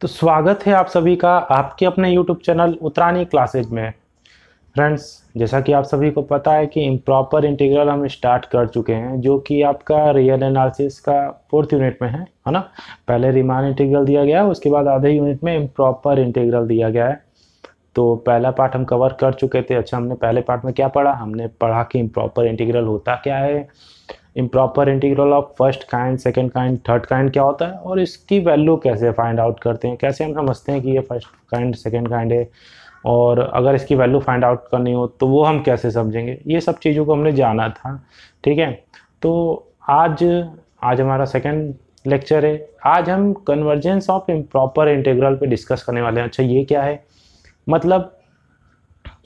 तो स्वागत है आप सभी का आपके अपने YouTube चैनल उत्तरानी क्लासेज में फ्रेंड्स जैसा कि आप सभी को पता है कि इम्प्रॉपर इंटीग्रल हम स्टार्ट कर चुके हैं जो कि आपका रियल एनालिसिस का फोर्थ यूनिट में है है ना पहले रिमान इंटीग्रल दिया गया है उसके बाद आधे यूनिट में इम्प्रॉपर इंटीग्रल दिया गया है तो पहला पार्ट हम कवर कर चुके थे अच्छा हमने पहले पार्ट में क्या पढ़ा हमने पढ़ा कि इम्प्रॉपर इंटीग्रल होता क्या है improper integral of first kind second kind third kind क्या होता है और इसकी वैल्यू कैसे फाइंड आउट करते हैं कैसे हम समझते हैं कि ये फर्स्ट काइंड सेकेंड काइंड है और अगर इसकी वैल्यू फाइंड आउट करनी हो तो वो हम कैसे समझेंगे ये सब चीज़ों को हमने जाना था ठीक है तो आज आज हमारा सेकेंड लेक्चर है आज हम कन्वर्जेंस ऑफ इम्प्रॉपर इंटीग्रल पे डिस्कस करने वाले हैं अच्छा ये क्या है मतलब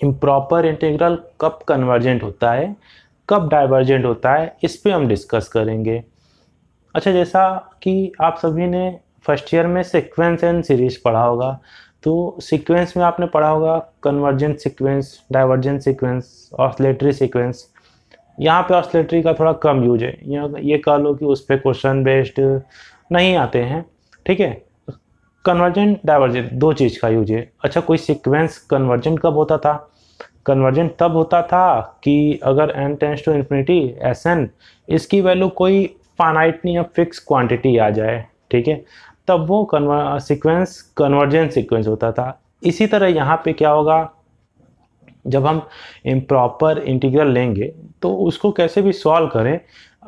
इम्प्रॉपर इंटीग्रल कब कन्वर्जेंट होता है कब डाइवर्जेंट होता है इस पर हम डिस्कस करेंगे अच्छा जैसा कि आप सभी ने फर्स्ट ईयर में सिक्वेंस एंड सीरीज पढ़ा होगा तो सीक्वेंस में आपने पढ़ा होगा convergent sequence divergent sequence oscillatory sequence यहाँ पे ऑसलेटरी का थोड़ा कम यूज है यहाँ ये कह लो कि उस पर क्वेश्चन बेस्ड नहीं आते हैं ठीक है कन्वर्जेंट डाइवर्जेंट दो चीज़ का यूज है अच्छा कोई सीक्वेंस कन्वर्जेंट कब होता था कन्वर्जन तब होता था कि अगर n tends to infinity s n इसकी वैल्यू कोई फाइनाइट नहीं या फिक्स क्वांटिटी आ जाए ठीक है तब वो कन्वर सीक्वेंस कन्वर्जन सीक्वेंस होता था इसी तरह यहाँ पे क्या होगा जब हम इम्प्रॉपर इंटीग्रल लेंगे तो उसको कैसे भी सॉल्व करें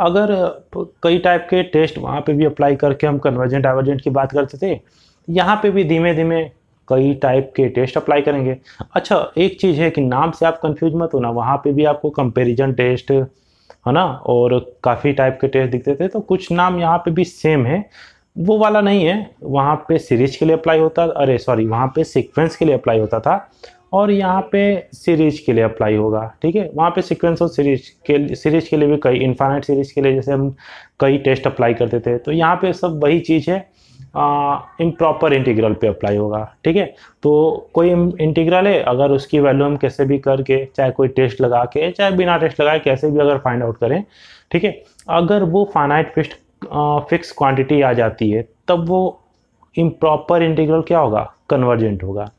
अगर कई टाइप के टेस्ट वहाँ पे भी अप्लाई करके हम कन्वर्जेंट डाइवर्जेंट की बात करते थे यहाँ पे भी धीमे धीमे कई टाइप के टेस्ट अप्लाई करेंगे अच्छा एक चीज़ है कि नाम से आप कंफ्यूज मत होना वहाँ पे भी आपको कंपैरिजन टेस्ट है ना और काफ़ी टाइप के टेस्ट दिखते थे तो कुछ नाम यहाँ पे भी सेम है वो वाला नहीं है वहाँ पे सीरीज के लिए अप्लाई होता अरे सॉरी वहाँ पे सीक्वेंस के लिए अप्लाई होता था और यहाँ पे सीरीज के लिए अप्लाई होगा ठीक है वहाँ पे सीक्वेंस और सीरीज के सीरीज के लिए भी कई इन्फाइनाइट सीरीज के लिए जैसे हम कई टेस्ट अप्लाई करते थे तो यहाँ पे सब वही चीज़ है इम्प्रॉपर इंटीग्रल पे अप्लाई होगा ठीक है तो कोई इंटीग्रल है अगर उसकी वैल्यू हम कैसे भी करके चाहे कोई टेस्ट लगा के चाहे बिना टेस्ट लगाए कैसे भी अगर फाइंड आउट करें ठीक है अगर वो फाइनाइट फिस्ट फिक्स क्वांटिटी आ जाती है तब वो इम्प्रॉपर इंटीग्रल क्या होगा कन्वर्जेंट होगा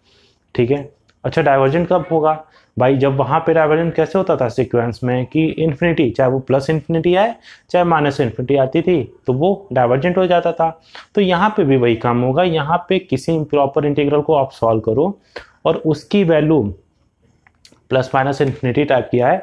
ठीक है अच्छा डाइवर्जेंट कब होगा भाई जब वहाँ पे डाइवर्जन कैसे होता था सीक्वेंस में कि इन्फिनिटी चाहे वो प्लस इन्फिनिटी आए चाहे माइनस इन्फिनिटी आती थी तो वो डाइवर्जेंट हो जाता था तो यहाँ पे भी वही काम होगा यहाँ पे किसी प्रॉपर इंटीग्रल को आप सॉल्व करो और उसकी value plus minus infinity type की आए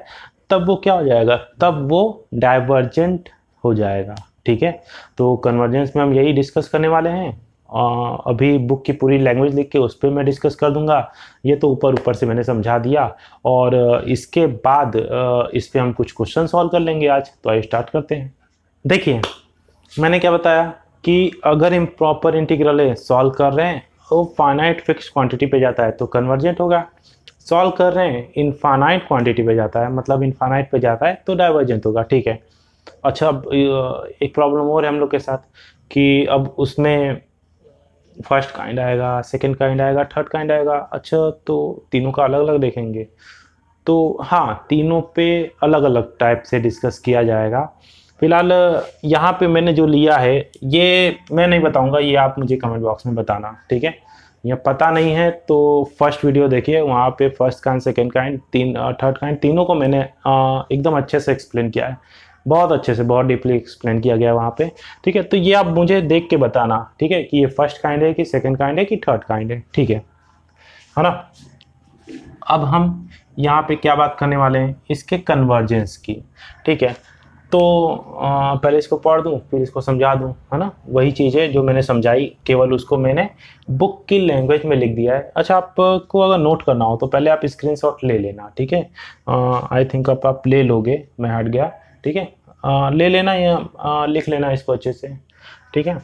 तब वो क्या हो जाएगा तब वो डाइवर्जेंट हो जाएगा ठीक है तो कन्वर्जेंस में हम यही डिस्कस करने वाले हैं अभी बुक की पूरी लैंग्वेज लिख के उस पर मैं डिस्कस कर दूंगा ये तो ऊपर ऊपर से मैंने समझा दिया और इसके बाद इस पर हम कुछ क्वेश्चन सॉल्व कर लेंगे आज तो आइए स्टार्ट करते हैं देखिए मैंने क्या बताया कि अगर हम प्रॉपर इंटीग्रल सॉल्व कर रहे हैं तो फाइनाइट फिक्स क्वांटिटी पे जाता है तो कन्वर्जेंट होगा सॉल्व कर रहे हैं इनफाइनाइट क्वांटिटी पे जाता है मतलब इनफाइनाइट पे जाता है तो डाइवर्जेंट होगा ठीक है अच्छा अब एक प्रॉब्लम और है हम लोग के साथ कि अब उसमें फर्स्ट काइंड आएगा सेकंड काइंड आएगा थर्ड काइंड आएगा अच्छा तो तीनों का अलग अलग देखेंगे तो हाँ तीनों पे अलग अलग टाइप से डिस्कस किया जाएगा फिलहाल यहाँ पे मैंने जो लिया है ये मैं नहीं बताऊँगा ये आप मुझे कमेंट बॉक्स में बताना ठीक है यह पता नहीं है तो फर्स्ट वीडियो देखिए वहाँ पे फर्स्ट काइंड सेकंड काइंड तीन थर्ड काइंड तीनों को मैंने एकदम अच्छे से एक्सप्लेन किया है बहुत अच्छे से बहुत डीपली एक्सप्लेन किया गया वहाँ पे ठीक है तो ये आप मुझे देख के बताना ठीक है कि ये फर्स्ट काइंड है कि सेकेंड काइंड है कि थर्ड काइंड है ठीक है है ना अब हम यहाँ पे क्या बात करने वाले हैं इसके कन्वर्जेंस की ठीक है तो आ, पहले इसको पढ़ दूँ फिर इसको समझा दूँ है ना वही चीज़ है जो मैंने समझाई केवल उसको मैंने बुक की लैंग्वेज में लिख दिया है अच्छा आपको अगर नोट करना हो तो पहले आप स्क्रीनशॉट ले लेना ठीक है आई थिंक आप ले लोगे मैं हट गया ठीक है ले लेना या लिख लेना इसको अच्छे से ठीक है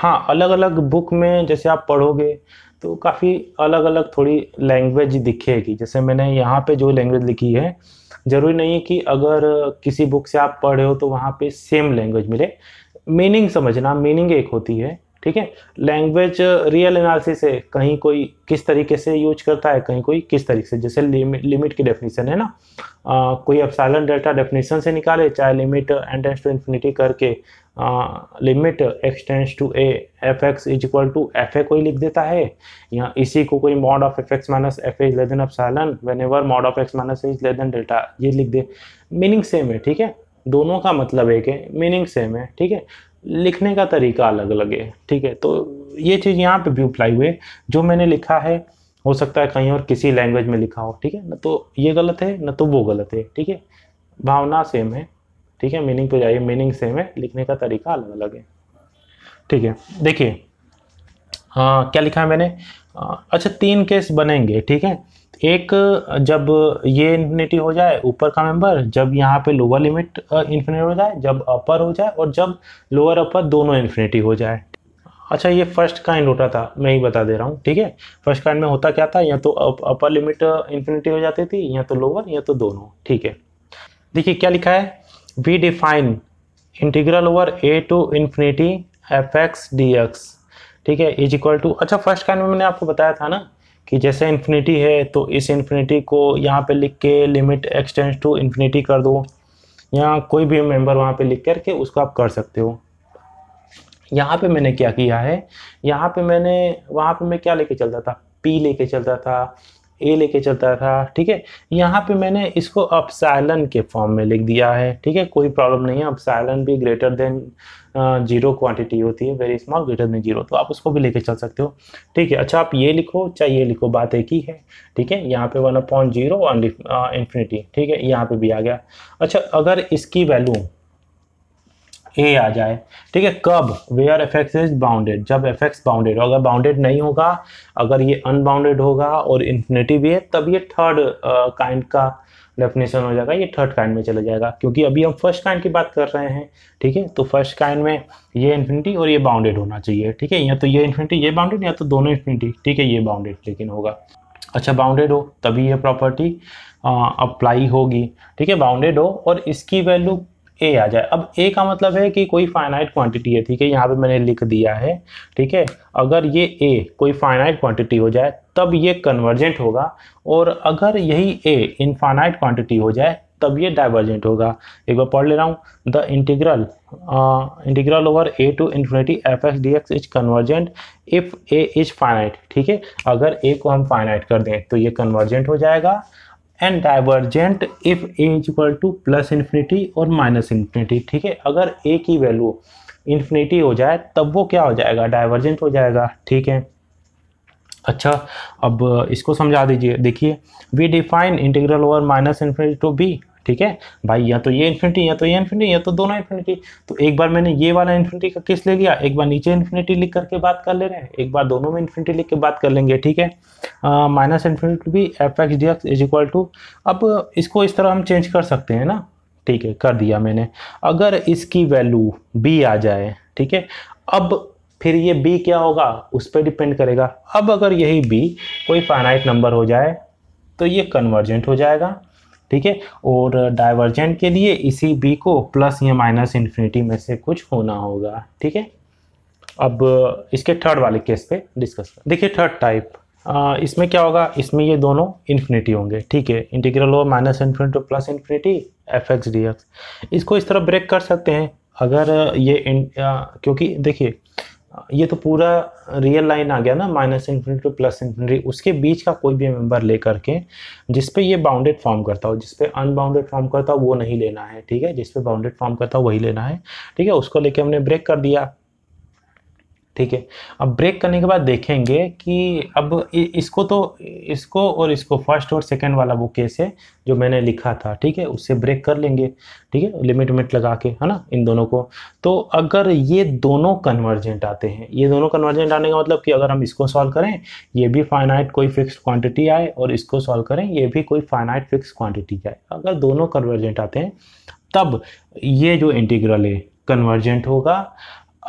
हाँ अलग अलग बुक में जैसे आप पढ़ोगे तो काफ़ी अलग अलग थोड़ी लैंग्वेज दिखेगी जैसे मैंने यहाँ पे जो लैंग्वेज लिखी है ज़रूरी नहीं है कि अगर किसी बुक से आप पढ़े हो तो वहाँ पे सेम लैंग्वेज मिले मीनिंग समझना मीनिंग एक होती है ठीक है लैंग्वेज रियल एनालिसिस है कहीं कोई किस तरीके से यूज करता है कहीं कोई किस तरीके से जैसे लिमिट की डेफिनेशन है ना आ, कोई अब साइलेंट डेटा डेफिनेशन से निकाले चाहे limit n tends to infinity करके limit x tends to a f x is equal to f a कोई लिख देता है या इसी को कोई mod of f x minus f a is less than epsilon whenever mod of x minus is less than डेटा ये लिख दे मीनिंग सेम है ठीक है दोनों का मतलब एक है मीनिंग सेम है ठीक है लिखने का तरीका अलग अलग है ठीक है तो ये चीज़ यहाँ पे भी अप्लाई हुई है जो मैंने लिखा है हो सकता है कहीं और किसी लैंग्वेज में लिखा हो ठीक है ना तो ये गलत है ना तो वो गलत है ठीक है भावना सेम है ठीक है मीनिंग पे जाइए मीनिंग सेम है लिखने का तरीका अलग अलग है ठीक है देखिए हाँ क्या लिखा है मैंने अच्छा तीन केस बनेंगे ठीक है एक जब ये इन्फिनिटी हो जाए ऊपर का मेंबर जब यहाँ पे लोअर लिमिट इन्फिनिटी हो जाए जब अपर हो जाए और जब लोअर अपर दोनों इन्फिनिटी हो जाए अच्छा ये फर्स्ट काइंड होता था मैं ही बता दे रहा हूँ ठीक है फर्स्ट काइंड में होता क्या था या तो अपर लिमिट इन्फिनिटी हो जाती थी या तो लोअर या तो दोनों ठीक है देखिए क्या लिखा है we define integral over a to infinity f x d x ठीक है इज इक्वल टू अच्छा फर्स्ट काइंड में मैंने आपको बताया था ना कि जैसे इन्फिनिटी है तो इस इन्फिनिटी को यहाँ पे लिख के लिमिट एक्सटेंड टू इन्फिनिटी कर दो या कोई भी मेंबर वहाँ पे लिख करके उसको आप कर सकते हो यहाँ पे मैंने क्या किया है यहाँ पे मैंने वहाँ पे मैं क्या लेके चलता था पी लेके चलता था ए लेके चलता था ठीक है यहाँ पे मैंने इसको अपसाइलन के फॉर्म में लिख दिया है ठीक है कोई प्रॉब्लम नहीं है अपसाइलन भी ग्रेटर देन जीरो क्वांटिटी होती है very small greater than zero तो आप उसको भी लेके चल सकते हो ठीक है अच्छा आप ये लिखो चाहे ये लिखो बात एक ही है ठीक है यहाँ पे वन अपॉइंट जीरो इन्फिनिटी ठीक है यहाँ पे भी आ गया अच्छा अगर इसकी वैल्यू ए आ जाए ठीक है कब where f x is bounded जब एफ एक्स बाउंडेड अगर बाउंडेड नहीं होगा अगर ये अनबाउंडेड होगा और इन्फिनेटिव है तब ये थर्ड काइंड uh, का डेफिनेशन हो जाएगा ये थर्ड काइंड में चला जाएगा क्योंकि अभी हम फर्स्ट काइंड की बात कर रहे हैं ठीक है तो फर्स्ट काइंड में ये इन्फिनिटी और ये बाउंडेड होना चाहिए ठीक है या तो ये इन्फिनिटी ये बाउंडेड या तो दोनों इन्फिनिटी ठीक है ये बाउंडेड लेकिन होगा अच्छा बाउंडेड हो तभी ये प्रॉपर्टी अप्लाई होगी ठीक है बाउंडेड हो और इसकी वैल्यू ए आ जाए अब ए का मतलब है कि कोई फाइनाइट क्वांटिटी है ठीक है यहाँ पे मैंने लिख दिया है ठीक है अगर ये ए कोई फाइनाइट क्वांटिटी हो जाए तब ये कन्वर्जेंट होगा और अगर यही ए इनफाइनाइट क्वांटिटी हो जाए तब ये डाइवर्जेंट होगा एक बार पढ़ ले रहा हूँ the integral integral over a to infinity f x d x is convergent if a is finite ठीक है अगर ए को हम फाइनाइट कर दें तो ये कन्वर्जेंट हो जाएगा and divergent if a is equal to plus infinity और माइनस इन्फिनिटी ठीक है अगर ए की वैल्यू इन्फिनिटी हो जाए तब वो क्या हो जाएगा डाइवर्जेंट हो जाएगा ठीक है अच्छा अब इसको समझा दीजिए देखिए we define integral over minus infinity to b ठीक है भाई या तो ये इन्फिनिटी या तो ये इन्फिनिटी या तो दोनों इन्फिनिटी तो एक बार मैंने ये वाला इन्फिनिटी का किस ले लिया एक बार नीचे इन्फिनिटी लिख करके बात कर ले रहे हैं एक बार दोनों में इन्फिनिटी लिख के बात कर लेंगे ठीक है माइनस इन्फिनिटी भी f x d x is equal to अब इसको इस तरह हम चेंज कर सकते हैं ना ठीक है कर दिया मैंने अगर इसकी वैल्यू बी आ जाए ठीक है अब फिर ये बी क्या होगा उस पर डिपेंड करेगा अब अगर यही बी कोई फाइनाइट नंबर हो जाए तो ये कन्वर्जेंट हो जाएगा ठीक है और डाइवर्जेंट के लिए इसी बी को प्लस या माइनस इन्फिनिटी में से कुछ होना होगा ठीक है अब इसके थर्ड वाले केस पे डिस्कस कर देखिए थर्ड टाइप इसमें क्या होगा इसमें ये दोनों इन्फिनिटी होंगे ठीक है इंटीग्रल हो minus infinity plus infinity f x d x इसको इस तरह ब्रेक कर सकते हैं अगर ये इन, आ, क्योंकि देखिए ये तो पूरा रियल लाइन आ गया ना minus infinity to plus infinity उसके बीच का कोई भी मेंबर ले करके जिस पे ये बाउंडेड फॉर्म करता हो जिस पे अनबाउंडेड फॉर्म करता हो वो नहीं लेना है ठीक है जिस पे बाउंडेड फॉर्म करता हो वही लेना है ठीक है उसको लेके हमने ब्रेक कर दिया ठीक है अब ब्रेक करने के बाद देखेंगे कि अब इसको तो इसको और इसको फर्स्ट और सेकंड वाला वो केस है जो मैंने लिखा था ठीक है उससे ब्रेक कर लेंगे ठीक है लिमिट विमिट लगा के है ना इन दोनों को तो अगर ये दोनों कन्वर्जेंट आते हैं ये दोनों कन्वर्जेंट आने का मतलब कि अगर हम इसको सॉल्व करें ये भी फाइनाइट कोई फिक्स क्वांटिटी आए और इसको सॉल्व करें ये भी कोई फाइनाइट फिक्स क्वांटिटी आए अगर दोनों कन्वर्जेंट आते हैं तब ये जो इंटीग्रल है कन्वर्जेंट होगा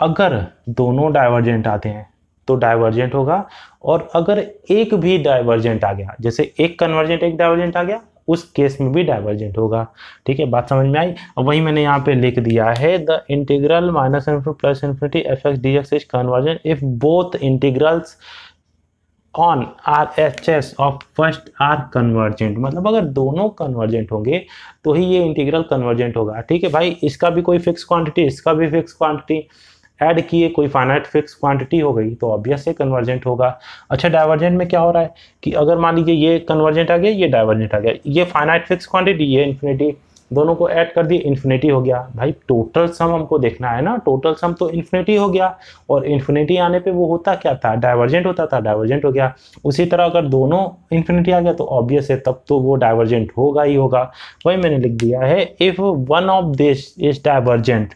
अगर दोनों डाइवर्जेंट आते हैं तो डाइवर्जेंट होगा और अगर एक भी डाइवर्जेंट आ गया जैसे एक कन्वर्जेंट एक डाइवर्जेंट आ गया उस केस में भी डाइवर्जेंट होगा ठीक है बात समझ में आई अब वही मैंने यहाँ पे लिख दिया है the integral minus infinity plus infinity f x d x is convergent if both integrals on R H S of first are convergent मतलब अगर दोनों कन्वर्जेंट होंगे तो ही ये इंटीग्रल कन्वर्जेंट होगा ठीक है भाई इसका भी कोई फिक्स क्वांटिटी इसका भी फिक्स क्वांटिटी ऐड किए कोई फाइनाइट फिक्स क्वांटिटी हो गई तो ऑब्वियस है कन्वर्जेंट होगा अच्छा डाइवर्जेंट में क्या हो रहा है कि अगर मान लीजिए ये कन्वर्जेंट आ गया ये डाइवर्जेंट आ गया ये फाइनाइट फिक्स क्वांटिटी ये इन्फिनिटी दोनों को ऐड कर दिए इन्फिनिटी हो गया भाई टोटल सम हमको देखना है ना टोटल सम तो इन्फिनिटी हो गया और इन्फिनिटी आने पे वो होता क्या था डाइवर्जेंट होता था डाइवर्जेंट हो गया उसी तरह अगर दोनों इन्फिनिटी आ गया तो ऑब्वियस है तब तो वो डाइवर्जेंट होगा ही होगा वही मैंने लिख दिया है if one of this is divergent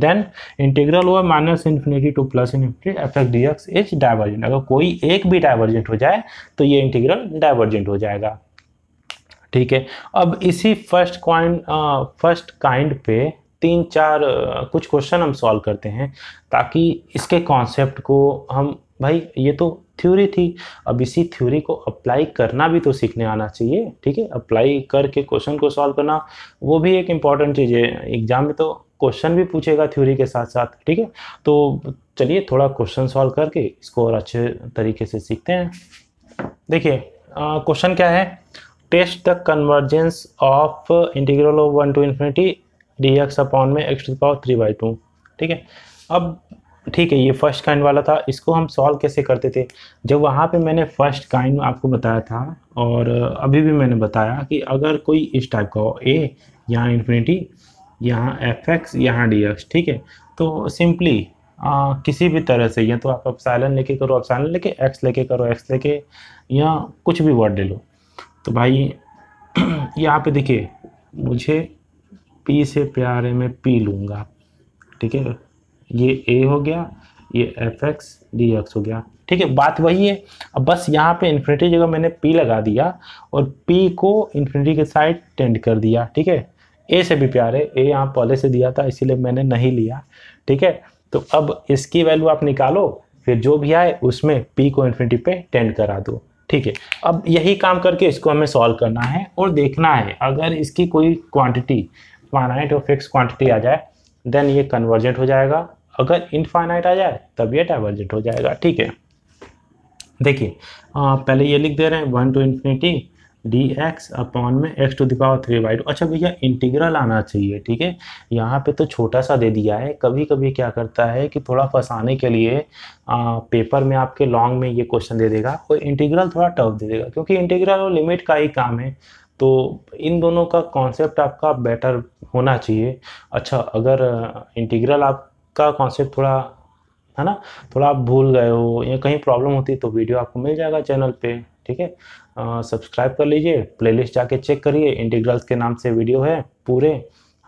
then integral हुआ minus infinity to plus infinity f x d x is divergent अगर कोई एक भी डाइवर्जेंट हो जाए तो ये इंटीग्रल डाइवर्जेंट हो जाएगा ठीक है अब इसी फर्स्ट क्वाइन फर्स्ट काइंड पे तीन चार कुछ क्वेश्चन हम सॉल्व करते हैं ताकि इसके कॉन्सेप्ट को हम भाई ये तो थ्योरी थी अब इसी थ्योरी को अप्लाई करना भी तो सीखने आना चाहिए ठीक है अप्लाई करके क्वेश्चन को सॉल्व करना वो भी एक इम्पॉर्टेंट चीज़ है एग्जाम में तो क्वेश्चन भी पूछेगा थ्योरी के साथ साथ ठीक है तो चलिए थोड़ा क्वेश्चन सॉल्व करके इसको और अच्छे तरीके से सीखते हैं देखिए क्वेश्चन क्या है test the convergence of integral of one to infinity d x upon में x to power three by two ठीक है अब ठीक है ये फर्स्ट काइंड वाला था इसको हम सॉल्व कैसे करते थे जब वहाँ पे मैंने फर्स्ट काइंड आपको बताया था और अभी भी मैंने बताया कि अगर कोई इस टाइप का हो ए या इन्फिनिटी यहाँ एफ एक्स यहाँ डी एक्स ठीक है तो सिंपली किसी भी तरह से या तो आप अपसाइलन लेके करो अपसाइलन लेके एक्स लेके करो एक्स लेके या कुछ भी वर्ड ले लो तो भाई यहाँ पे देखिए मुझे पी से प्यारे में पी लूँगा ठीक है ये ए हो गया ये एफ एक्स डी एक्स हो गया ठीक है बात वही है अब बस यहाँ पे इन्फिनिटी जगह मैंने पी लगा दिया और पी को इन्फिनिटी के साइड टेंड कर दिया ठीक है ए से भी प्यार है ए यहाँ पहले से दिया था इसीलिए मैंने नहीं लिया ठीक है तो अब इसकी वैल्यू आप निकालो फिर जो भी आए उसमें पी को इन्फिनिटी पे टेंड करा दो ठीक है अब यही काम करके इसको हमें सॉल्व करना है और देखना है अगर इसकी कोई क्वांटिटी फाइनाइट और फिक्स क्वांटिटी आ जाए देन ये कन्वर्जेंट हो जाएगा अगर इनफाइनाइट आ जाए तब ये डाइवर्जेंट हो जाएगा ठीक है देखिए पहले ये लिख दे रहे हैं one to infinity d x upon में x to power three by two अच्छा भैया इंटीग्रल आना चाहिए ठीक है यहाँ पे तो छोटा सा दे दिया है कभी कभी क्या करता है कि थोड़ा फंसाने के लिए आ, पेपर में आपके लॉन्ग में ये क्वेश्चन दे देगा और इंटीग्रल थोड़ा टफ दे देगा क्योंकि इंटीग्रल और लिमिट का ही काम है तो इन दोनों का कॉन्सेप्ट आपका बेटर होना चाहिए अच्छा अगर इंटीग्रल आपका कॉन्सेप्ट थोड़ा है ना थोड़ा आप भूल गए हो या कहीं प्रॉब्लम होती है तो वीडियो आपको मिल जाएगा चैनल पे ठीक है सब्सक्राइब कर लीजिए प्लेलिस्ट जाके चेक करिए इंटीग्रल्स के नाम से वीडियो है पूरे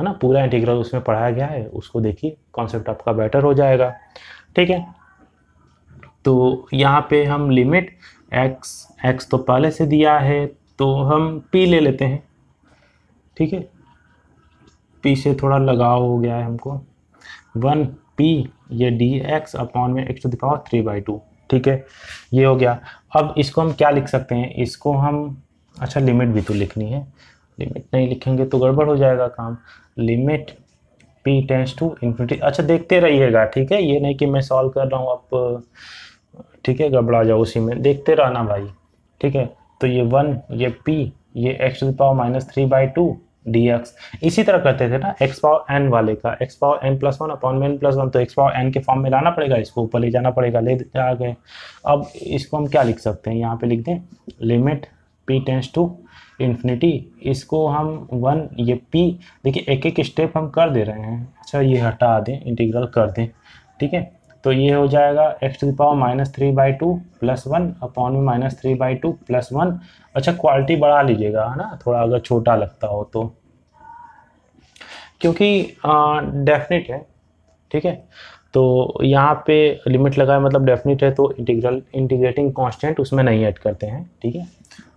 है ना पूरा इंटीग्रल उसमें पढ़ाया गया है उसको देखिए कॉन्सेप्ट आपका बेटर हो जाएगा ठीक है तो यहाँ पे हम लिमिट x x तो पहले से दिया है तो हम p ले लेते हैं ठीक है p से थोड़ा लगाव हो गया है हमको वन पी ये डी एक्स अपॉन में x to power three by two ठीक है ये हो गया अब इसको हम क्या लिख सकते हैं इसको हम अच्छा लिमिट भी तो लिखनी है लिमिट नहीं लिखेंगे तो गड़बड़ हो जाएगा काम limit p tends to infinity अच्छा देखते रहिएगा ठीक है ये नहीं कि मैं सॉल्व कर रहा हूँ आप ठीक है गड़बड़ा जाओ उसी में देखते रहना भाई ठीक है तो ये वन ये पी ये x to the power minus three by two d x इसी तरह करते थे ना एक्स पावर एन वाले का x power n plus one upon n plus one तो एक्स पावर एन के फॉर्म में लाना पड़ेगा इसको ऊपर ले जाना पड़ेगा ले आ गए अब इसको हम क्या लिख सकते हैं यहाँ पे लिख दें limit p tends to infinity इसको हम वन ये पी देखिए एक एक स्टेप हम कर दे रहे हैं अच्छा ये हटा दें इंटीग्रल कर दें ठीक है तो ये हो जाएगा x to power minus three by two plus one upon में minus three by two plus one अच्छा क्वालिटी बढ़ा लीजिएगा है ना थोड़ा अगर छोटा लगता हो तो क्योंकि डेफिनेट है ठीक है तो यहाँ पे लिमिट लगाए मतलब डेफिनेट है तो इंटीग्रल इंटीग्रेटिंग कांस्टेंट उसमें नहीं ऐड करते हैं ठीक है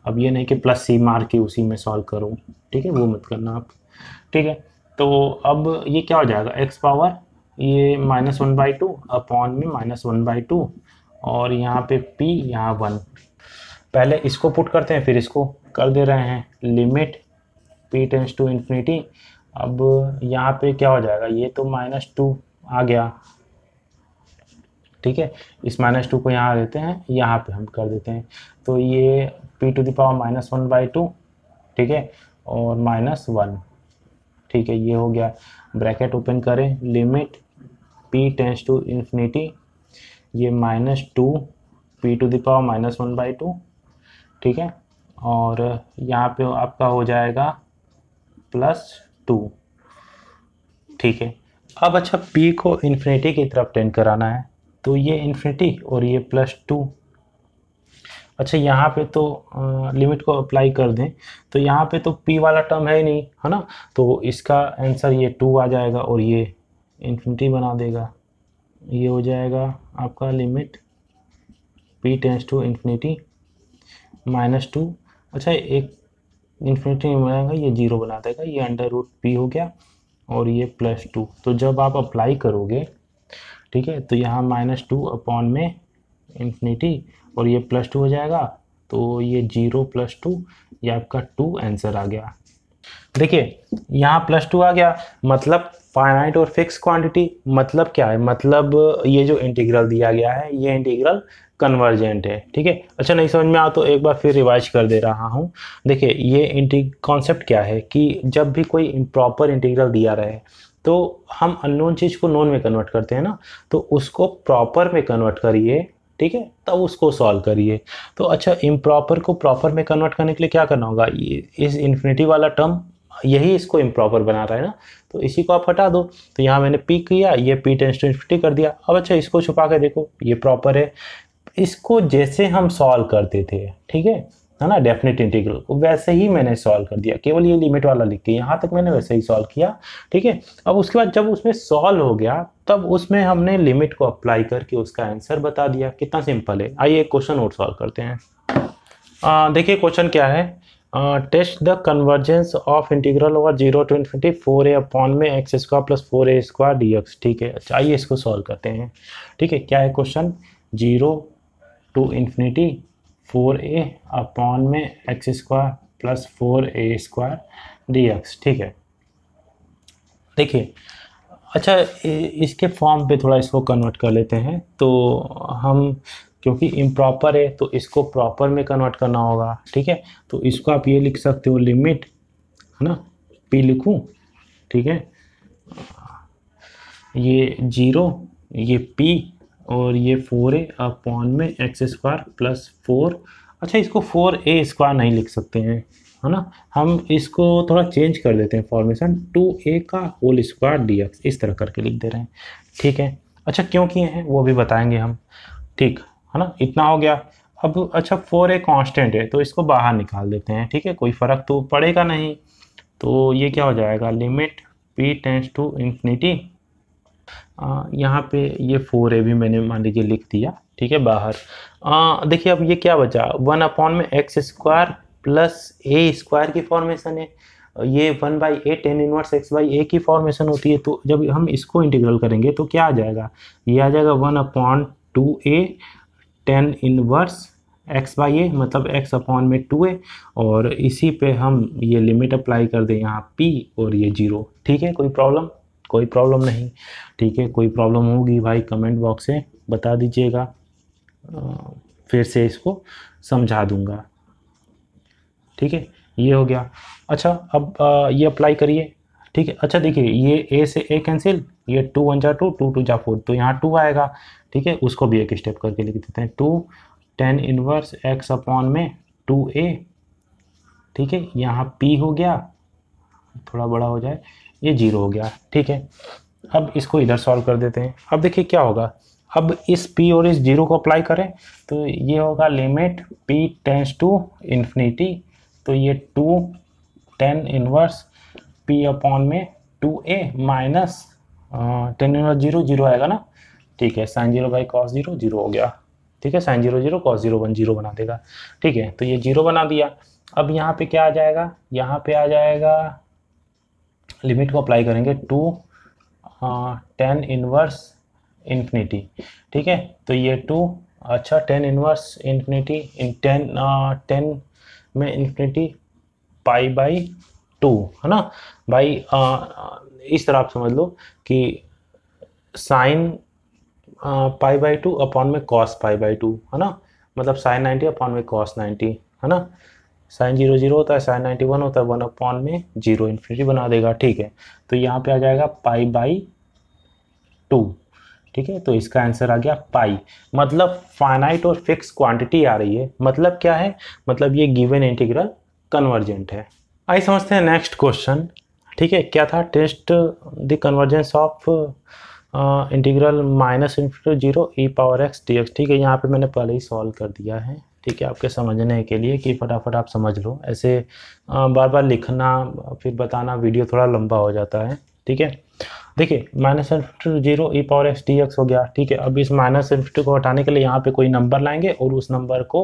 अब ये नहीं कि प्लस सी मार के उसी में सॉल्व करूँ ठीक है वो मत करना आप ठीक है तो अब ये क्या हो जाएगा एक्स पावर ये minus one by two upon में माइनस वन बाई टू और यहाँ पे p यहाँ वन पहले इसको पुट करते हैं फिर इसको कर दे रहे हैं limit p tends to infinity अब यहाँ पे क्या हो जाएगा ये तो माइनस टू आ गया ठीक है इस माइनस टू को यहाँ देते हैं यहाँ पे हम कर देते हैं तो ये p to power minus one by two ठीक है और माइनस वन ठीक है ये हो गया ब्रैकेट ओपन करें limit p tends to infinity ये minus two p to power minus one by two ठीक है और यहाँ पे आपका हो जाएगा प्लस टू ठीक है अब अच्छा पी को इन्फिनिटी की तरफ टेंड कराना है तो ये इन्फिनिटी और ये प्लस टू अच्छा यहाँ पे तो आ, लिमिट को अप्लाई कर दें तो यहाँ पे तो पी वाला टर्म है ही नहीं है ना तो इसका आंसर ये टू आ जाएगा और ये इन्फिनिटी बना देगा ये हो जाएगा आपका limit p tends to infinity minus two अच्छा एक इन्फिनिटी बनाएगा ये जीरो बना देगा ये अंडर रूट पी हो गया और ये प्लस टू तो जब आप अप्लाई करोगे ठीक है तो यहाँ माइनस टू अपॉन में इन्फिनिटी और ये प्लस टू हो जाएगा तो ये जीरो प्लस टू ये आपका टू आंसर आ गया देखिए यहाँ प्लस टू आ गया मतलब फाइनाइट और फिक्स क्वांटिटी मतलब क्या है मतलब ये जो इंटीग्रल दिया गया है ये इंटीग्रल कन्वर्जेंट है ठीक है अच्छा नहीं समझ में आ तो एक बार फिर रिवाइज कर दे रहा हूँ देखिए ये कॉन्सेप्ट क्या है कि जब भी कोई प्रॉपर इंटीग्रल दिया रहे तो हम अननोन चीज़ को नोन में कन्वर्ट करते हैं ना तो उसको प्रॉपर में कन्वर्ट करिए ठीक है तब उसको सॉल्व करिए तो अच्छा इम्प्रॉपर को प्रॉपर में कन्वर्ट करने के लिए क्या करना होगा ये इस इन्फिनिटी वाला टर्म यही इसको इम्प्रॉपर बना रहा है ना तो इसी को आप हटा दो तो यहाँ मैंने पी किया ये पी टेंस टू इन्फिनिटी कर दिया अब अच्छा इसको छुपा के देखो ये प्रॉपर है इसको जैसे हम सॉल्व करते थे ठीक है है ना डेफिनेट इंटीग्रल को वैसे ही मैंने सॉल्व कर दिया केवल ये लिमिट वाला लिख के यहाँ तक मैंने वैसे ही सॉल्व किया ठीक है अब उसके बाद जब उसमें सॉल्व हो गया तब उसमें हमने लिमिट को अप्लाई करके उसका आंसर बता दिया कितना सिंपल है आइए क्वेश्चन और सॉल्व करते हैं देखिए क्वेश्चन क्या है test the convergence of integral over zero to infinity four a upon में x square plus four a square d x ठीक है अच्छा आइए इसको सॉल्व करते हैं ठीक है क्या है question zero to infinity four a upon में x square plus four a square d x ठीक है देखिए अच्छा इसके फॉर्म पे थोड़ा इसको कन्वर्ट कर लेते हैं तो हम क्योंकि इम्प्रॉपर है तो इसको प्रॉपर में कन्वर्ट करना होगा ठीक है तो इसको आप ये लिख सकते हो लिमिट है ना पी लिखूँ ठीक है ये जीरो ये पी और ये फोर ए अपॉन में एक्स स्क्वायर प्लस फोर अच्छा इसको फोर ए स्क्वायर नहीं लिख सकते हैं है ना हम इसको थोड़ा चेंज कर देते हैं फॉर्मेशन टू ए का होल स्क्वायर डी एक्स इस तरह करके लिख दे रहे हैं ठीक है अच्छा क्यों किए हैं वो भी बताएंगे हम ठीक है ना इतना हो गया अब अच्छा फोर ए कॉन्स्टेंट है तो इसको बाहर निकाल देते हैं ठीक है कोई फ़र्क तो पड़ेगा नहीं तो ये क्या हो जाएगा limit p tends to infinity यहाँ पे ये फोर ए भी मैंने मान लीजिए लिख दिया ठीक है बाहर देखिए अब ये क्या बचा वन अपॉन में x square plus a square की फॉर्मेशन है ये one by a tan inverse x by a की फॉर्मेशन होती है तो जब हम इसको इंटीग्रल करेंगे तो क्या आ जाएगा ये आ जाएगा one upon two a tan inverse x by a मतलब एक्स अपॉन में टू ए और इसी पे हम ये लिमिट अप्लाई कर दें यहाँ पी और ये जीरो ठीक है कोई प्रॉब्लम कोई प्रॉब्लम नहीं ठीक है कोई प्रॉब्लम होगी भाई कमेंट बॉक्स में बता दीजिएगा फिर से इसको समझा दूंगा ठीक है ये हो गया अच्छा अब आ, ये अप्लाई करिए ठीक है अच्छा देखिए ये ए से ए कैंसिल ये टू वन जा टू टू टू जा फोर तो यहाँ टू आएगा ठीक है उसको भी एक स्टेप करके लिख देते हैं two tan inverse x upon में टू ए ठीक है यहाँ पी हो गया थोड़ा बड़ा हो जाए ये जीरो हो गया ठीक है अब इसको इधर सॉल्व कर देते हैं अब देखिए क्या होगा अब इस पी और इस जीरो को अप्लाई करें तो ये होगा limit p tends to infinity तो ये two tan inverse p upon में two a minus tan inverse zero zero आएगा ना ठीक है sine zero by cos zero zero हो गया ठीक है sine zero zero cos zero one zero बना देगा ठीक है तो ये जीरो बना दिया अब यहाँ पे क्या आ जाएगा यहाँ पे आ जाएगा लिमिट को अप्लाई करेंगे टू टेन इनवर्स इन्फिनिटी ठीक है तो ये टू अच्छा टेन इनवर्स इन्फिनिटी इन टेन टेन में इन्फिनिटी पाई बाई टू है ना भाई आ, इस तरह आप समझ लो कि sine pi by two upon में कॉस पाई बाई टू है ना मतलब साइन नाइन्टी अपॉन में कॉस नाइन्टी है ना साइन जीरो जीरो होता है साइन नाइन्टी वन होता है वन अपॉन में जीरो इन्फिनिटी बना देगा ठीक है तो यहाँ पे आ जाएगा पाई बाई टू ठीक है तो इसका आंसर आ गया पाई मतलब फाइनाइट और फिक्स क्वांटिटी आ रही है मतलब क्या है मतलब ये गिवन इंटीग्रल कन्वर्जेंट है आइए समझते हैं नेक्स्ट क्वेश्चन ठीक है क्या था test the convergence of integral minus into zero e power x d x ठीक है यहाँ पे मैंने पहले ही सॉल्व कर दिया है ठीक है आपके समझने के लिए कि फटाफट आप समझ लो ऐसे आ, बार बार लिखना फिर बताना वीडियो थोड़ा लंबा हो जाता है ठीक है देखिए minus infinity to zero e power x d x हो गया ठीक है अब इस माइनस इन्फिनिटी को हटाने के लिए यहाँ पे कोई नंबर लाएंगे और उस नंबर को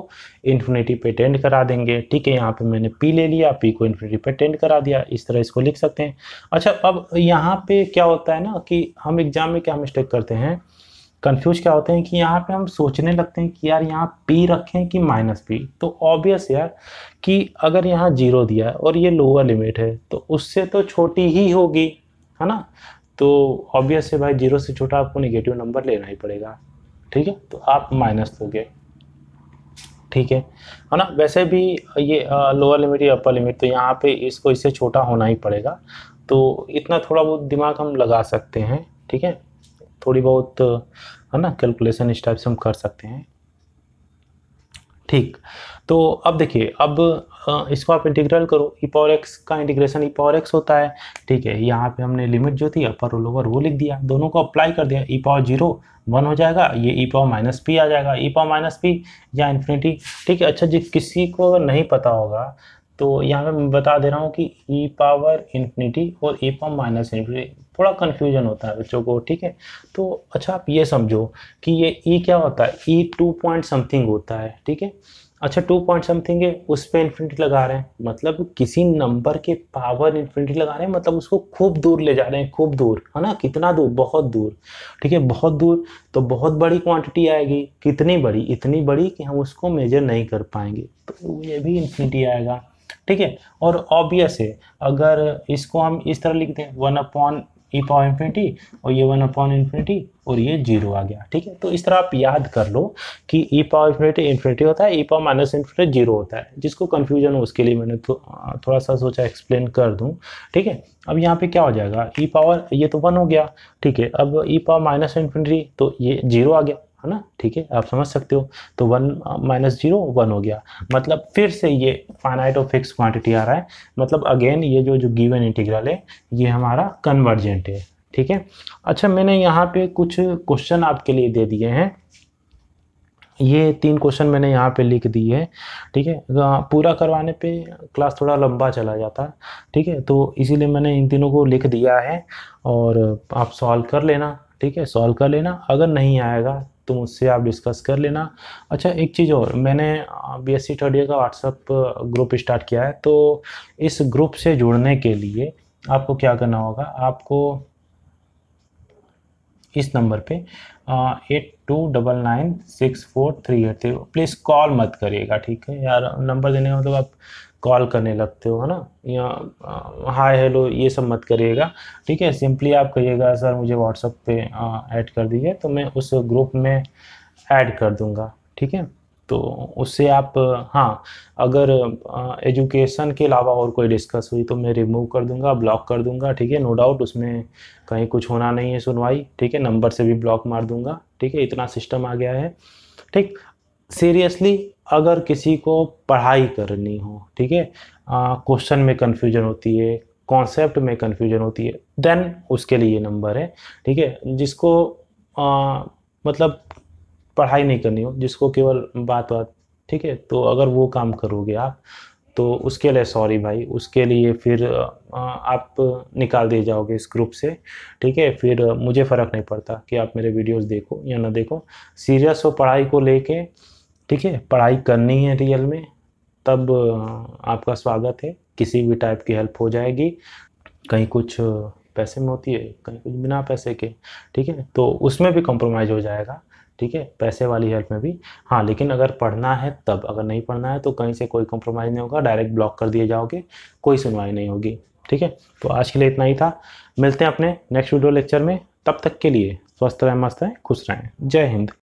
इन्फिनिटी पे टेंड करा देंगे ठीक है यहाँ पे मैंने पी ले लिया पी को इन्फिनिटी पे टेंड करा दिया इस तरह इसको लिख सकते हैं अच्छा अब यहाँ पे क्या होता है ना कि हम एग्जाम में क्या मिस्टेक करते हैं कन्फ्यूज क्या होते हैं कि यहाँ पे हम सोचने लगते हैं कि यार यहाँ पी रखें कि माइनस पी तो ऑब्वियस यार कि अगर यहाँ जीरो दिया है और ये लोअर लिमिट है तो उससे तो छोटी ही होगी है ना तो ऑब्वियस है भाई जीरो से छोटा आपको निगेटिव नंबर लेना ही पड़ेगा ठीक है तो आप माइनस लोगे ठीक है है ना वैसे भी ये लोअर लिमिट या अपर लिमिट तो यहाँ पे इसको इससे छोटा होना ही पड़ेगा तो इतना थोड़ा बहुत दिमाग हम लगा सकते हैं ठीक है थोड़ी बहुत है ना कैलकुलेशन इस टाइप से हम कर सकते हैं ठीक तो अब देखिए अब हाँ, इसको आप इंटीग्रल करो ई पावर एक्स का इंटीग्रेशन ई पावर एक्स होता है ठीक है यहाँ पे हमने लिमिट जो थी अपर रोल ओवर वो लिख दिया दोनों को अप्लाई कर दिया ई पावर जीरो वन हो जाएगा ये ई पावर माइनस पी आ जाएगा ई पावर माइनस पी या इन्फिनिटी ठीक है अच्छा जी किसी को अगर नहीं पता होगा तो यहाँ पे मैं बता दे रहा हूँ कि ई पावर इन्फिनिटी और ई पावर माइनस इन्फिनिटी थोड़ा कन्फ्यूजन होता है बच्चों को ठीक है तो अच्छा आप ये समझो कि ये ई e क्या होता है ई टू पॉइंट समथिंग होता है ठीक है अच्छा टू पॉइंट समथिंग है उस पर इन्फिनिटी लगा रहे हैं मतलब किसी नंबर के पावर इन्फिनिटी लगा रहे हैं मतलब उसको खूब दूर ले जा रहे हैं खूब दूर है ना कितना दूर बहुत दूर ठीक है बहुत दूर तो बहुत बड़ी क्वांटिटी आएगी कितनी बड़ी इतनी बड़ी कि हम उसको मेजर नहीं कर पाएंगे तो ये भी इन्फिनिटी आएगा ठीक है और ऑब्वियस है अगर इसको हम इस तरह लिखते हैं one upon e e power infinity और ये वन अपॉन इन्फिनिटी और ये जीरो आ गया ठीक है तो इस तरह आप याद कर लो कि e e power infinity infinity होता है e e power minus infinity zero होता है जिसको कन्फ्यूजन हो उसके लिए मैंने थो, थोड़ा सा सोचा एक्सप्लेन कर दूँ ठीक है अब यहाँ पे क्या हो जाएगा ई पावर ये तो वन हो गया ठीक है अब ई पावर माइनस इन्फिनिटी तो ये जीरो आ गया है ना ठीक है आप समझ सकते हो तो वन माइनस जीरो वन हो गया मतलब फिर से ये फाइनाइट और फिक्स क्वांटिटी आ रहा है मतलब अगेन ये जो जो गिवन इंटीग्रल है ये हमारा कन्वर्जेंट है ठीक है अच्छा मैंने यहाँ पे कुछ क्वेश्चन आपके लिए दे दिए हैं ये तीन क्वेश्चन मैंने यहाँ पे लिख दिए हैं ठीक है तो हाँ, पूरा करवाने पे क्लास थोड़ा लंबा चला जाता है ठीक है तो इसीलिए मैंने इन तीनों को लिख दिया है और आप सॉल्व कर लेना ठीक है सॉल्व कर लेना अगर नहीं आएगा तो मुझसे आप डिस्कस कर लेना अच्छा एक चीज़ और मैंने B S C third year का व्हाट्सअप ग्रुप स्टार्ट किया है तो इस ग्रुप से जुड़ने के लिए आपको क्या करना होगा आपको इस नंबर पे eight two double nine six four three eight three please call मत करिएगा ठीक है यार नंबर देने का मतलब आप कॉल करने लगते हो है ना या हाय हेलो ये सब मत करिएगा ठीक है सिंपली आप कहिएगा सर मुझे व्हाट्सअप पे ऐड कर दीजिए तो मैं उस ग्रुप में ऐड कर दूँगा ठीक है तो उससे आप हाँ अगर एजुकेशन के अलावा और कोई डिस्कस हुई तो मैं रिमूव कर दूंगा ब्लॉक कर दूंगा ठीक है नो डाउट उसमें कहीं कुछ होना नहीं है सुनवाई ठीक है नंबर से भी ब्लॉक मार दूंगा ठीक है इतना सिस्टम आ गया है ठीक सीरियसली अगर किसी को पढ़ाई करनी हो ठीक है क्वेश्चन में कन्फ्यूजन होती है कॉन्सेप्ट में कन्फ्यूजन होती है देन उसके लिए ये नंबर है ठीक है जिसको आ, मतलब पढ़ाई नहीं करनी हो जिसको केवल बात बात ठीक है तो अगर वो काम करोगे आप तो उसके लिए सॉरी भाई उसके लिए फिर आप निकाल दिए जाओगे इस ग्रुप से ठीक है फिर मुझे फ़र्क नहीं पड़ता कि आप मेरे वीडियोस देखो या ना देखो सीरियस हो पढ़ाई को लेके ठीक है पढ़ाई करनी है रियल में तब आपका स्वागत है किसी भी टाइप की हेल्प हो जाएगी कहीं कुछ पैसे में होती है कहीं कुछ बिना पैसे के ठीक है तो उसमें भी कॉम्प्रोमाइज़ हो जाएगा ठीक है पैसे वाली हेल्प में भी हाँ लेकिन अगर पढ़ना है तब अगर नहीं पढ़ना है तो कहीं से कोई कॉम्प्रोमाइज़ नहीं होगा डायरेक्ट ब्लॉक कर दिए जाओगे कोई सुनवाई नहीं होगी ठीक है तो आज के लिए इतना ही था मिलते हैं अपने नेक्स्ट वीडियो लेक्चर में तब तक के लिए स्वस्थ रहें मस्त रहें खुश रहें जय हिंद